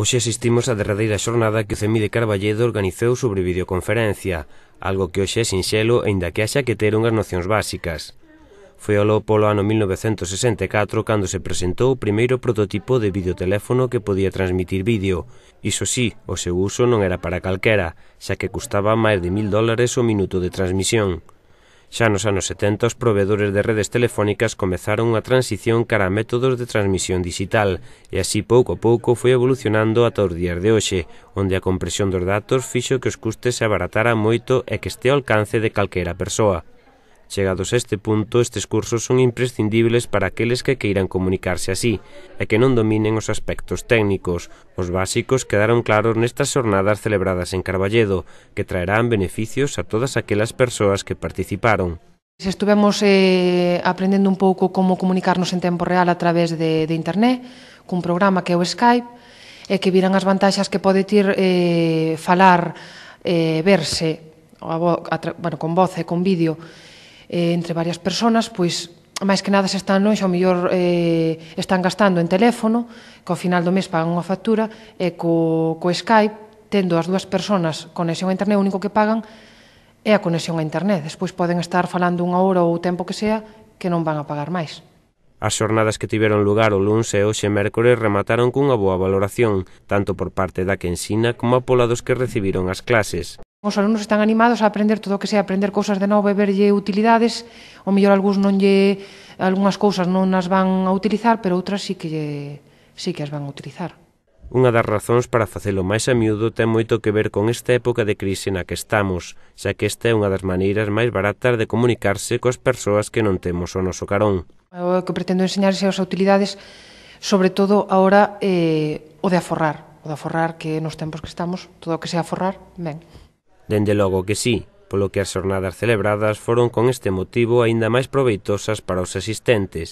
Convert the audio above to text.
Hoxe asistimos á derradeira xornada que o CEMI de Carballedo organizou sobre videoconferencia, algo que hoxe é sinxelo aínda que haxa que ter unhas nocións básicas. Foi ao lopo polo ano 1964 cando se presentou o primeiro prototipo de videoteléfono que podía transmitir vídeo. Iso sí, o seu uso non era para calquera, xa que custaba máis de mil dólares o minuto de transmisión. Xa nos anos 70 os provedores de redes telefónicas comezaron unha transición cara a métodos de transmisión digital e así pouco a pouco foi evolucionando ata os días de hoxe, onde a compresión dos datos fixo que os custes se abarataran moito e que este ao alcance de calquera persoa. Chegados a este punto, estes cursos son imprescindibles para aqueles que queiran comunicarse así e que non dominen os aspectos técnicos. Os básicos quedaron claros nestas xornadas celebradas en Carballedo, que traerán beneficios a todas aquelas persoas que participaron. Estuvemos eh, aprendendo un pouco como comunicarnos en tempo real a través de, de internet, cun programa que é o Skype, e que viran as vantaxas que pode tir eh, falar, eh, verse, a, a, bueno, con voz e con vídeo, eh, entre varias personas, pois máis que nada se están xa ao mellor eh, están gastando en teléfono, que ao final do mes pagan unha factura, e co, co Skype, tendo as dúas personas conexión a internet, o único que pagan é a conexión a internet. Despois poden estar falando unha hora ou o tempo que sea que non van a pagar máis. As xornadas que tiveron lugar o luns e hoxe mércores remataron cunha boa valoración, tanto por parte da que ensina como a pola dos que recibiron as clases. Os alumnos están animados a aprender todo o que sea, aprender cousas de novo e verlle utilidades, o mellor algúns non lle algunhas cousas non as van a utilizar, pero outras sí que lle, sí que as van a utilizar. Unha das razóns para facelo máis a miúdo ten moito que ver con esta época de crise na que estamos, xa que esta é unha das maneiras máis baratas de comunicarse coas persoas que non temos o noso carón. O que pretendo enseñarse as utilidades, sobre todo ahora, eh, o de aforrar. O de aforrar que nos tempos que estamos, todo o que sea aforrar, ben. Dende logo que sí, polo que as xornadas celebradas foron con este motivo aínda máis proveitosas para os asistentes.